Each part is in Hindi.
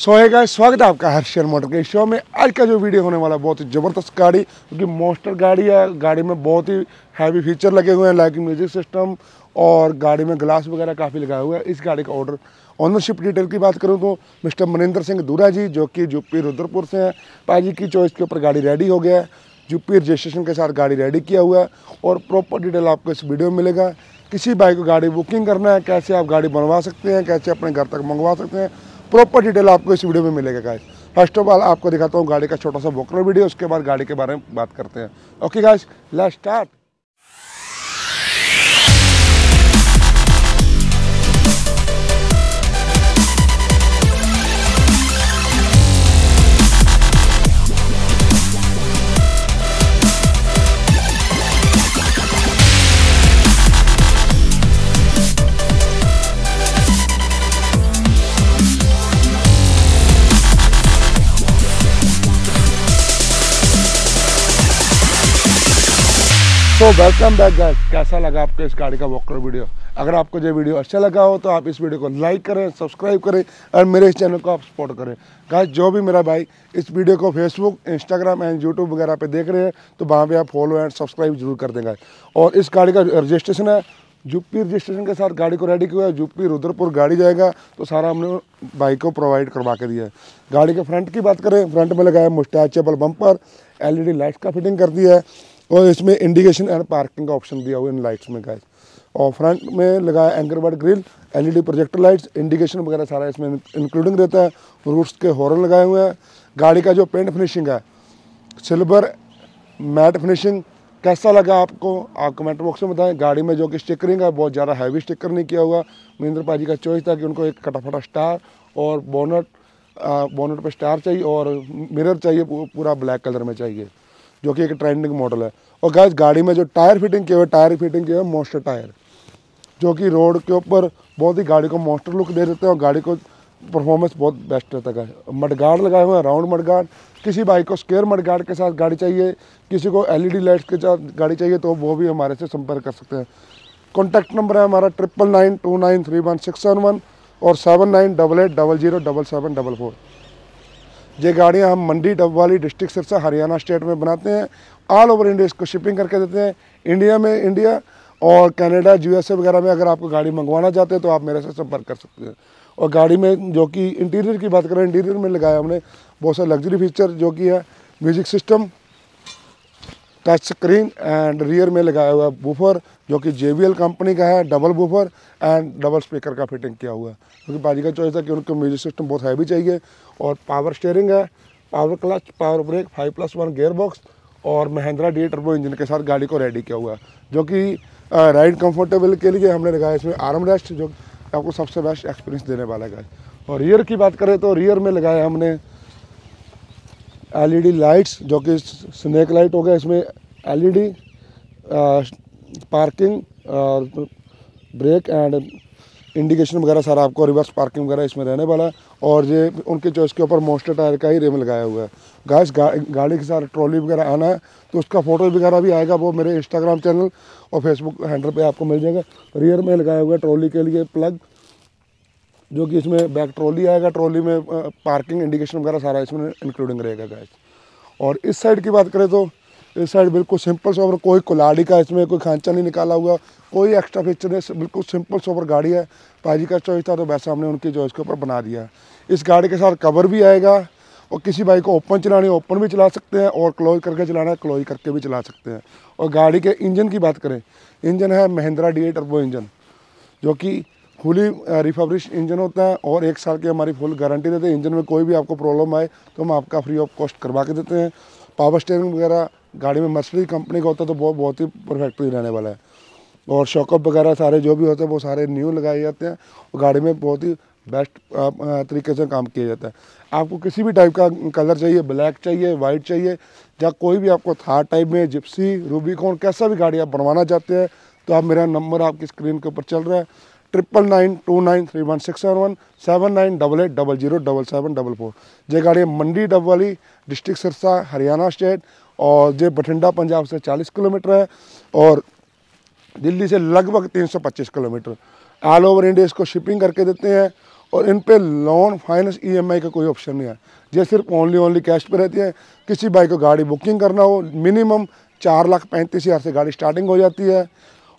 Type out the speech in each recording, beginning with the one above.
सो है गाइस स्वागत है आपका हर्षियल मोटर के शो में आज का जो वीडियो होने वाला है बहुत ही ज़बरदस्त गाड़ी क्योंकि मोस्टर गाड़ी है गाड़ी में बहुत ही हैवी फीचर लगे हुए हैं लाइक म्यूजिक सिस्टम और गाड़ी में ग्लास वगैरह काफ़ी लगाए हुआ है इस गाड़ी का ऑर्डर ऑनरशिप डिटेल की बात करूँ तो मिस्टर मनिंदर सिंह दूरा जी जो कि यूपी रुद्रपुर से हैं पाजी की चॉइस के ऊपर गाड़ी रेडी हो गया है यूपी रजिस्ट्रेशन के साथ गाड़ी रेडी किया हुआ है और प्रॉपर डिटेल आपको इस वीडियो में मिलेगा किसी बाइक को गाड़ी बुकिंग करना है कैसे आप गाड़ी बनवा सकते हैं कैसे अपने घर तक मंगवा सकते हैं प्रॉपर डिटेल आपको इस वीडियो में मिलेगा गाइस फर्स्ट ऑफ ऑल आपको दिखाता हूँ गाड़ी का छोटा सा वोकर वीडियो उसके बाद गाड़ी के बारे में बात करते हैं okay guys let's start so welcome back guys कैसा लगा आपको इस गाड़ी का वॉकर वीडियो अगर आपको ये वीडियो अच्छा लगा हो तो आप इस वीडियो को लाइक करें सब्सक्राइब करें और मेरे इस चैनल को आप सपोर्ट करें गाइस जो भी मेरा भाई इस वीडियो को फेसबुक इंस्टाग्राम एंड यूट्यूब वगैरह पे देख रहे हैं तो वहाँ पर आप फॉलो एंड सब्सक्राइब जरूर कर देंगे और इस गाड़ी का रजिस्ट्रेशन है यूपी रजिस्ट्रेशन के साथ गाड़ी को रेडी किया है यूपी रुद्रपुर गाड़ी जाएगा तो सारा हमने बाइक को प्रोवाइड करवा के दिया है गाड़ी के फ्रंट की बात करें फ्रंट में लगाया मुस्टैचेबल बम्पर एलईडी लाइट्स का फिटिंग कर दिया है और इसमें इंडिकेशन एंड पार्किंग का ऑप्शन दिया हुआ इन लाइट्स में गाइस और फ्रंट में लगाया anchor bird grill LED projector lights indication वगैरह सारा इसमें इंक्लूडिंग रहता है रूट्स के हॉर्न लगाए हुए हैं गाड़ी का जो पेंट फिनिशिंग है सिल्वर मैट फिनिशिंग कैसा लगा आपको आप कमेंट बॉक्स में बताएं गाड़ी में जो कि स्टिकरिंग है बहुत ज़्यादा हैवी स्टिकर नहीं किया हुआ महेंद्र पाजी का चॉइस था कि उनको एक कटाफटा स्टार और बोनट बोनट पर स्टार चाहिए और मिरर चाहिए पूरा ब्लैक कलर में चाहिए जो कि एक ट्रेंडिंग मॉडल है और गाइस गाड़ी में जो टायर फिटिंग किया हुआ टायर फिटिंग किया हुआ मोस्टर टायर जो कि रोड के ऊपर बहुत ही गाड़ी को मोस्टर लुक दे देते हैं और गाड़ी को परफॉर्मेंस बहुत बेस्ट रहता है मडगार्ड लगाए हुए हैं राउंड मडगार्ड किसी बाइक को स्केयर मडगार्ड के साथ गाड़ी चाहिए किसी को डी लाइट्स के साथ गाड़ी चाहिए तो वो भी हमारे से संपर्क कर सकते हैं कॉन्टैक्ट नंबर है हमारा triple nine two nine three one six seven one और seven nine double eight double zero double seven double four ये गाड़ियाँ हम मंडी वाली डिस्ट्रिक्ट सिरसा हरियाणा स्टेट में बनाते हैं ऑल ओवर इंडिया इसको शिपिंग करके देते हैं इंडिया में इंडिया और कनाडा यूएसए वगैरह में अगर आपको गाड़ी मंगवाना चाहते हैं तो आप मेरे से संपर्क कर सकते हैं और गाड़ी में जो कि इंटीरियर की बात करें इंटीरियर में लगाया हमने बहुत सारे लग्जरी फीचर जो कि है music system touch screen and rear में लगाया हुआ है बूफर जो कि जे कंपनी का है double woofer and double speaker का फिटिंग किया हुआ है क्योंकि बाजी का चॉइस है कि उनको म्यूजिक सिस्टम बहुत हैवी चाहिए और पावर स्टेयरिंग है power clutch power brake five plus one gear box और महिंद्रा डी टर्बो इंजन के साथ गाड़ी को रेडी किया हुआ है जो कि राइड कम्फर्टेबल के लिए हमने लगाया इसमें आर्म रेस्ट जो आपको सबसे बेस्ट एक्सपीरियंस देने वाला है और रियर की बात करें तो रियर में लगाया हमने एलईडी लाइट्स जो कि स्नैक लाइट हो गया इसमें एलईडी पार्किंग और ब्रेक एंड इंडिकेशन वगैरह सारा आपको रिवर्स पार्किंग वगैरह इसमें रहने वाला है और ये उनके चॉइस के ऊपर मोस्टर टायर का ही रेम लगाया हुआ है गाइस गा, गाड़ी के साथ ट्रॉली वगैरह आना है तो उसका फोटो वगैरह भी आएगा वो मेरे इंस्टाग्राम चैनल और फेसबुक हैंडल पे आपको मिल जाएगा रियर में लगाया हुआ है ट्रॉली के लिए प्लग जो कि इसमें बैक ट्रॉली आएगा ट्रॉली में पार्किंग इंडिकेशन वगैरह सारा इसमें इंक्लूडिंग रहेगा गैस और इस साइड की बात करें तो इस साइड बिल्कुल सिंपल सोबर कोई कुलाड़ी का इसमें कोई खांचा नहीं निकाला हुआ कोई एक्स्ट्रा फीचर नहीं बिल्कुल सिंपल सोबर गाड़ी है पाजी का चॉइस था तो वैसा हमने उनकी चॉइस के ऊपर बना दिया इस गाड़ी के साथ कवर भी आएगा और किसी बाइक को ओपन चलानी है ओपन भी चला सकते हैं और क्लोज करके चलाना है क्लोज करके भी चला सकते हैं और गाड़ी के इंजन की बात करें इंजन है महिंद्रा डी एट इंजन जो कि फुली रिफर्बिश इंजन होता है और एक साल की हमारी फुल गारंटी देते हैं इंजन में कोई भी आपको प्रॉब्लम आए तो हम आपका फ्री ऑफ कॉस्ट करवा के देते हैं पावर स्टेयरिंग वगैरह गाड़ी में मर्सडीज कंपनी का होता है तो बहुत बहुत ही परफेक्टली रहने वाला है और शॉकअप वगैरह सारे जो भी होते हैं वो सारे न्यू लगाए जाते हैं और गाड़ी में बहुत ही बेस्ट uh, uh, तरीके से काम किया जाता है आपको किसी भी टाइप का कलर चाहिए ब्लैक चाहिए वाइट चाहिए या कोई भी आपको थार टाइप में जिप्सी रूबिकॉन कैसा भी गाड़ी आप बनवाना चाहते हैं तो आप मेरा नंबर आपकी स्क्रीन के ऊपर चल रहा है triple nine two nine three one six seven one seven nine double eight double zero double seven double four ये गाड़ी मंडी डबवाली डिस्ट्रिक्ट सिरसा हरियाणा स्टेट और ये बठिंडा पंजाब से चालीस किलोमीटर है और दिल्ली से लगभग तीन सौ पच्चीस किलोमीटर ऑल ओवर इंडिया इसको शिपिंग करके देते हैं और इन पर लोन फाइनेंस आई का कोई ऑप्शन नहीं है ये सिर्फ ओनली ओनली कैश पर रहती है किसी बाइक को गाड़ी बुकिंग करना हो मिनिमम चार लाख पैंतीस हज़ार से गाड़ी स्टार्टिंग हो जाती है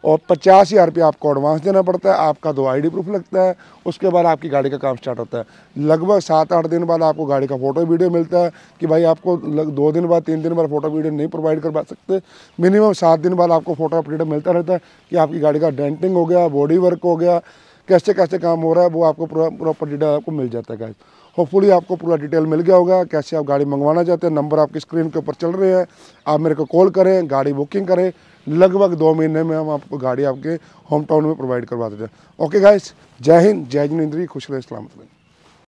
और पचास हज़ार रुपया आपको एडवांस देना पड़ता है आपका दो आईडी प्रूफ लगता है उसके बाद आपकी गाड़ी का काम स्टार्ट होता है लगभग सात आठ दिन बाद आपको गाड़ी का फ़ोटो वीडियो मिलता है कि भाई आपको दो दिन बाद तीन दिन बाद फ़ोटो वीडियो नहीं प्रोवाइड करवा सकते मिनिमम सात दिन बाद आपको फ़ोटो अपडेट मिलता रहता है कि आपकी गाड़ी का डेंटिंग हो गया बॉडी वर्क हो गया कैसे कैसे काम हो रहा है वो आपको प्रॉपर डिटेल आपको मिल जाता है गैस होपफुली आपको पूरा डिटेल मिल गया होगा कैसे आप गाड़ी मंगवाना चाहते हैं नंबर आपकी स्क्रीन के ऊपर चल रहे हैं आप मेरे को कॉल करें गाड़ी बुकिंग करें लगभग दो महीने में हम आपको गाड़ी आपके होम टाउन में प्रोवाइड करवा देते हैं ओके गाइस जय हिंद जय जिनेन्द्री खुश रहे सलामत रहें